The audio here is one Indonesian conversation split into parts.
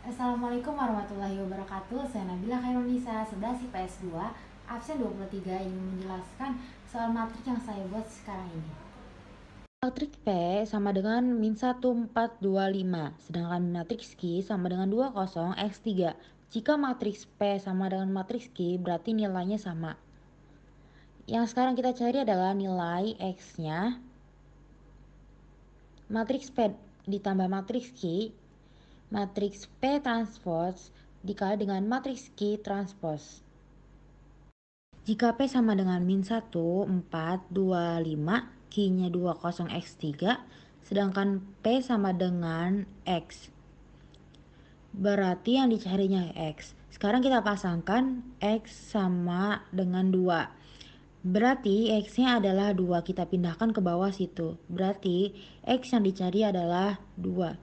Assalamualaikum warahmatullahi wabarakatuh. Saya Nabila Khairunisa, si PS 2, absen 23 ingin menjelaskan soal matriks yang saya buat sekarang ini. Matriks P sama dengan min 1425, sedangkan matriks Q sama dengan 20 X3. Jika matriks P sama dengan matriks Q, berarti nilainya sama. Yang sekarang kita cari adalah nilai X-nya. Matriks P ditambah matriks Q matriks P transpose dikali dengan matriks Q transpose. Jika P sama dengan min 1, 4, 2, 5, Q-nya 2, 0, X3, sedangkan P sama dengan X. Berarti yang dicarinya X. Sekarang kita pasangkan X sama dengan 2. Berarti X-nya adalah 2, kita pindahkan ke bawah situ. Berarti X yang dicari adalah 2.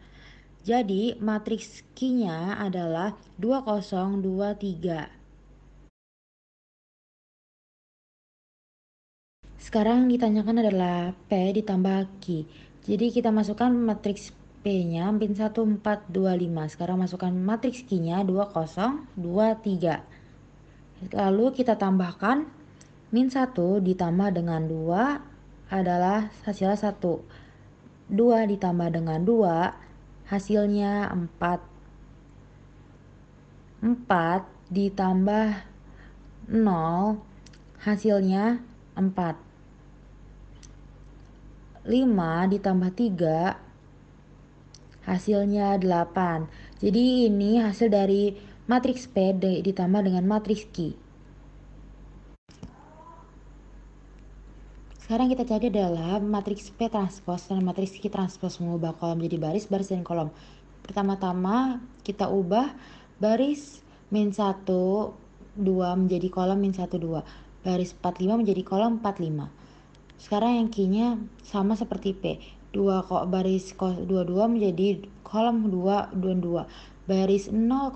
Jadi matriks Q-nya adalah 2023. Sekarang ditanyakan adalah P ditambah Q. Jadi kita masukkan matriks P-nya pin 1425. Sekarang masukkan matriks Q-nya 2023. Lalu kita tambahkan min 1 ditambah dengan 2 adalah hasilnya 1. 2 ditambah dengan 2 hasilnya 4 4 ditambah 0 hasilnya 4 5 ditambah 3 hasilnya 8 jadi ini hasil dari matriks P ditambah dengan matriks Q Sekarang kita cari adalah matriks P transpos dan matriks Q transpos mengubah kolom jadi baris, baris dan kolom. Pertama-tama kita ubah baris min 1 2 menjadi kolom min 1 2. Baris 45 menjadi kolom 45. Sekarang yang Q-nya sama seperti P. 2 kok baris 22 menjadi kolom 2 2. Baris 0, 0,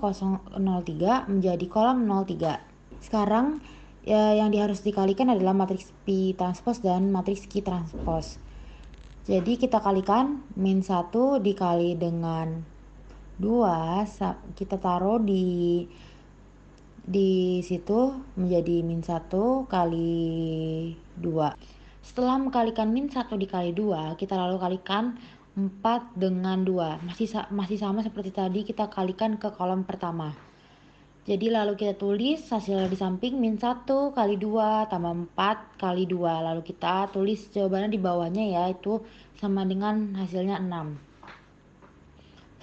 3 menjadi kolom 0, 3. Sekarang ya, yang harus dikalikan adalah matriks P transpose dan matriks Q transpose. Jadi kita kalikan min 1 dikali dengan 2 kita taruh di di situ menjadi min 1 kali 2. Setelah mengkalikan min 1 dikali 2, kita lalu kalikan 4 dengan 2. Masih masih sama seperti tadi kita kalikan ke kolom pertama. Jadi lalu kita tulis hasil di samping min 1 kali 2 tambah 4 kali 2. Lalu kita tulis jawabannya di bawahnya ya itu sama dengan hasilnya 6.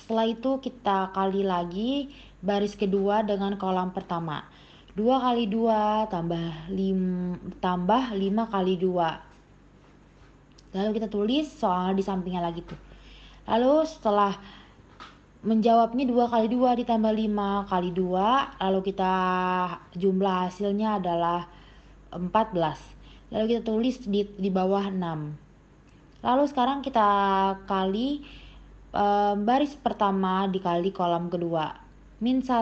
Setelah itu kita kali lagi baris kedua dengan kolam pertama. 2 kali 2 tambah 5, tambah 5 kali 2. Lalu kita tulis soal di sampingnya lagi tuh. Lalu setelah menjawabnya dua kali dua ditambah lima kali dua lalu kita jumlah hasilnya adalah 14 lalu kita tulis di, di bawah 6 lalu sekarang kita kali e, baris pertama dikali kolom kedua min 1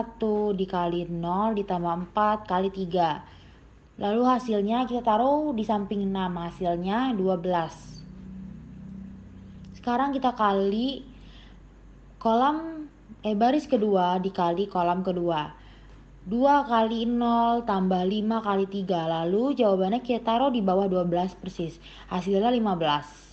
dikali 0 ditambah 4 kali 3 lalu hasilnya kita taruh di samping 6 hasilnya 12 sekarang kita kali Kolam eh baris kedua dikali kolam kedua. 2 kali 0 tambah 5 kali 3 lalu jawabannya kita taruh di bawah 12 persis hasilnya 15